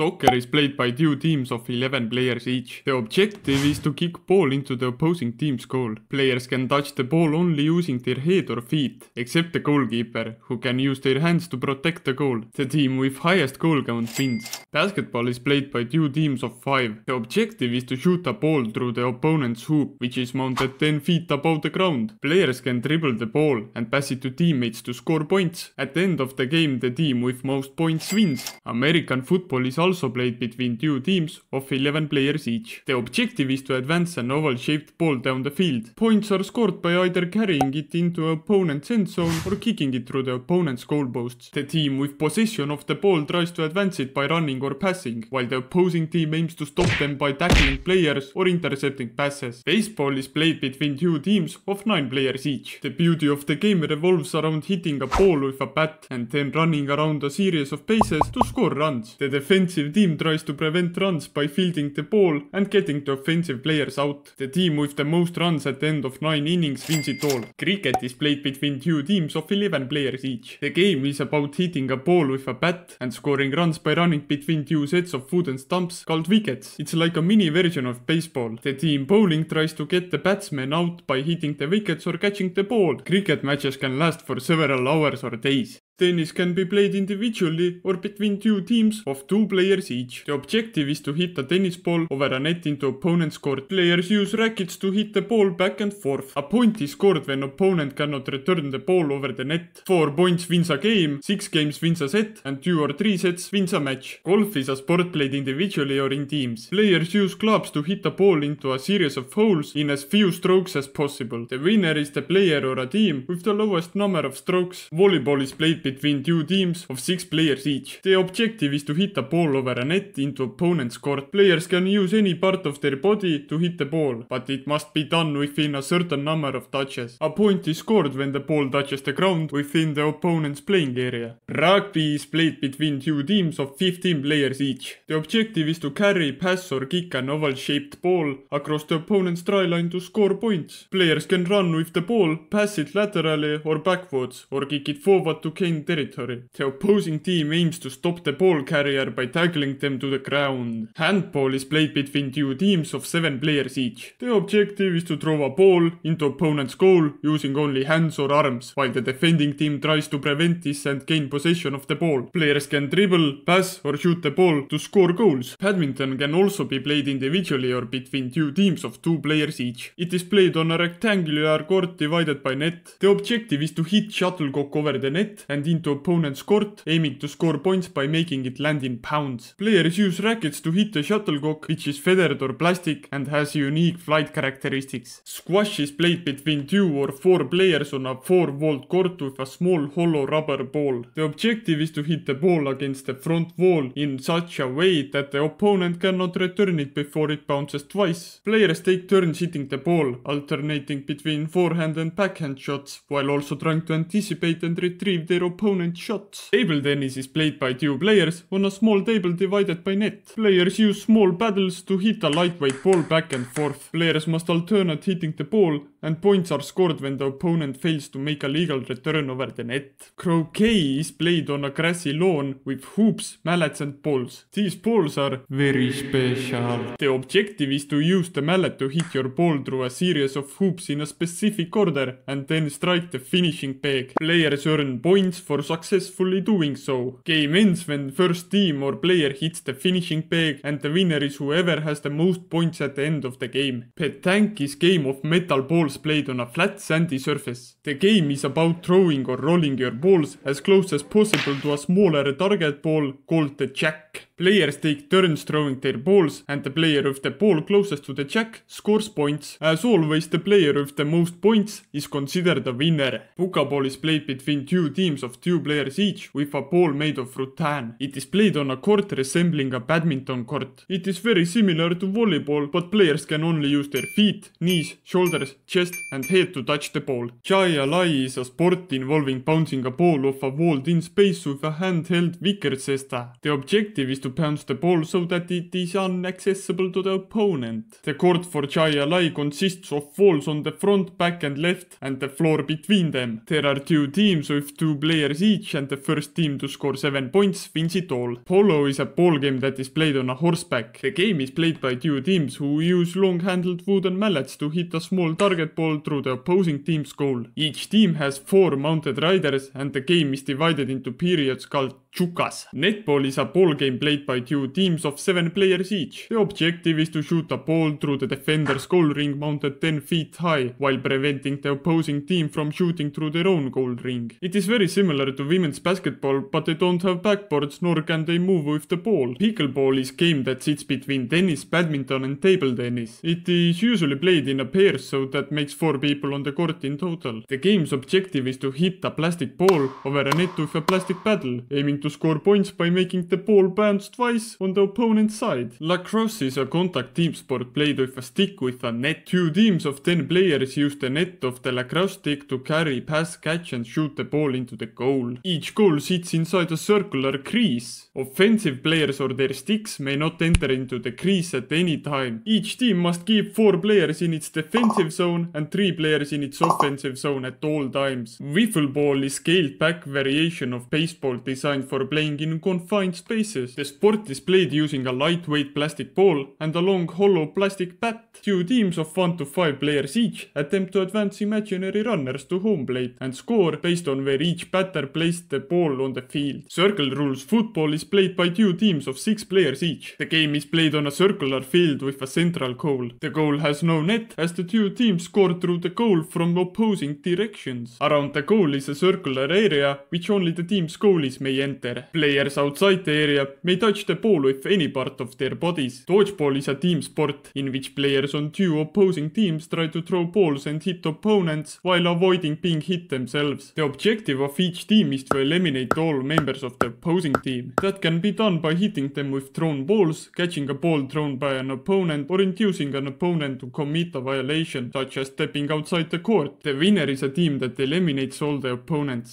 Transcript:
Soccer is played by two teams of 11 players each. The objective is to kick ball into the opposing team's goal. Players can touch the ball only using their head or feet, except the goalkeeper, who can use their hands to protect the goal. The team with highest goal count wins. Basketball is played by two teams of 5. The objective is to shoot a ball through the opponent's hoop, which is mounted 10 feet above the ground. Players can dribble the ball and pass it to teammates to score points. At the end of the game, the team with most points wins. American football is also also played between two teams of 11 players each. The objective is to advance an oval-shaped ball down the field. Points are scored by either carrying it into opponent's end zone or kicking it through the opponent's goal posts. The team with possession of the ball tries to advance it by running or passing, while the opposing team aims to stop them by tackling players or intercepting passes. Baseball is played between two teams of 9 players each. The beauty of the game revolves around hitting a ball with a bat and then running around a series of bases to score runs. The defensive defensive team tries to prevent runs by fielding the ball and getting the offensive players out. The team with the most runs at the end of 9 innings wins it all. Cricket is played between two teams of 11 players each. The game is about hitting a ball with a bat and scoring runs by running between two sets of wooden stumps called wickets. It's like a mini version of baseball. The team bowling tries to get the batsman out by hitting the wickets or catching the ball. Cricket matches can last for several hours or days. Tennis can be played individually or between two teams of two players each. The objective is to hit a tennis ball over a net into opponent's court. Players use rackets to hit the ball back and forth. A point is scored when opponent cannot return the ball over the net. Four points wins a game, six games wins a set and two or three sets wins a match. Golf is a sport played individually or in teams. Players use clubs to hit a ball into a series of holes in as few strokes as possible. The winner is the player or a team with the lowest number of strokes. Volleyball is played between two teams of six players each. The objective is to hit a ball over a net into opponent's court. Players can use any part of their body to hit the ball, but it must be done within a certain number of touches. A point is scored when the ball touches the ground within the opponent's playing area. Rugby is played between two teams of 15 players each. The objective is to carry, pass or kick an oval-shaped ball across the opponent's try line to score points. Players can run with the ball, pass it laterally or backwards, or kick it forward to gain own territory. The opposing team aims to stop the ball carrier by tackling them to the ground. Handball is played between two teams of seven players each. The objective is to throw a ball into opponent's goal using only hands or arms, while the defending team tries to prevent this and gain possession of the ball. Players can dribble, pass or shoot the ball to score goals. Badminton can also be played individually or between two teams of two players each. It is played on a rectangular court divided by net. The objective is to hit shuttlecock over the net and into opponent's court, aiming to score points by making it land in pounds. Players use rackets to hit a shuttlecock, which is feathered or plastic and has unique flight characteristics. Squash is played between two or four players on a four-walled court with a small hollow rubber ball. The objective is to hit the ball against the front wall in such a way that the opponent cannot return it before it bounces twice. Players take turns hitting the ball, alternating between forehand and backhand shots, while also trying to anticipate and retrieve their opponent shot. Table tennis is played by two players on a small table divided by net. Players use small paddles to hit a lightweight ball back and forth. Players must alternate hitting the ball and points are scored when the opponent fails to make a legal return over the net. Croquet is played on a grassy lawn with hoops, mallets and balls. These balls are very special. The objective is to use the mallet to hit your ball through a series of hoops in a specific order and then strike the finishing peg. Players earn points for successfully doing so. Game ends when first team or player hits the finishing peg and the winner is whoever has the most points at the end of the game. Petank is game of metal balls played on a flat sandy surface. The game is about throwing or rolling your balls as close as possible to a smaller target ball called the jack. Players take turns throwing their balls and the player with the ball closest to the jack scores points. As always, the player with the most points is considered the winner. Pukaball is played between two teams of two players each with a ball made of rattan. It is played on a court resembling a badminton court. It is very similar to volleyball, but players can only use their feet, knees, shoulders, chest and head to touch the ball. Chai Alai is a sport involving bouncing a ball off a walled-in space with a handheld wicker cesta. The objective is to bounce the ball so that it is unaccessible to the opponent. The court for Chai Alai consists of walls on the front, back and left and the floor between them. There are two teams with two players each and the first team to score seven points wins it all. Polo is a ball game that is played on a horseback. The game is played by two teams who use long-handled wooden mallets to hit a small target ball through the opposing team's goal. Each team has four mounted riders and the game is divided into periods called Chukas. Netball is a ball game played by two teams of seven players each. The objective is to shoot a ball through the defender's goal ring mounted 10 feet high, while preventing the opposing team from shooting through their own goal ring. It is very similar to women's basketball, but they don't have backboards nor can they move with the ball. Pickleball is game that sits between tennis, badminton and table tennis. It is usually played in a pair, so that makes four people on the court in total. The game's objective is to hit a plastic ball over a net with a plastic paddle, aiming to score points by making the ball bounce twice on the opponent's side. Lacrosse is a contact team sport played with a stick with a net. Two teams of 10 players use the net of the lacrosse stick to carry, pass, catch and shoot the ball into the goal. Each goal sits inside a circular crease. Offensive players or their sticks may not enter into the crease at any time. Each team must keep 4 players in its defensive zone and 3 players in its offensive zone at all times. Wiffle ball is scaled back variation of baseball designed for playing in confined spaces. The sport is played using a lightweight plastic ball and a long hollow plastic bat. Two teams of 1 to 5 players each attempt to advance imaginary runners to home plate and score based on where each batter placed the ball on the field. Circle rules football is played by two teams of 6 players each. The game is played on a circular field with a central goal. The goal has no net as the two teams score through the goal from opposing directions. Around the goal is a circular area which only the team's goalies may enter enter. Players outside the area may touch the ball with any part of their bodies. Dodgeball is a team sport in which players on two opposing teams try to throw balls and hit opponents while avoiding being hit themselves. The objective of each team is to eliminate all members of the opposing team. That can be done by hitting them with thrown balls, catching a ball thrown by an opponent or inducing an opponent to commit a violation, such as stepping outside the court. The winner is a team that eliminates all the opponents.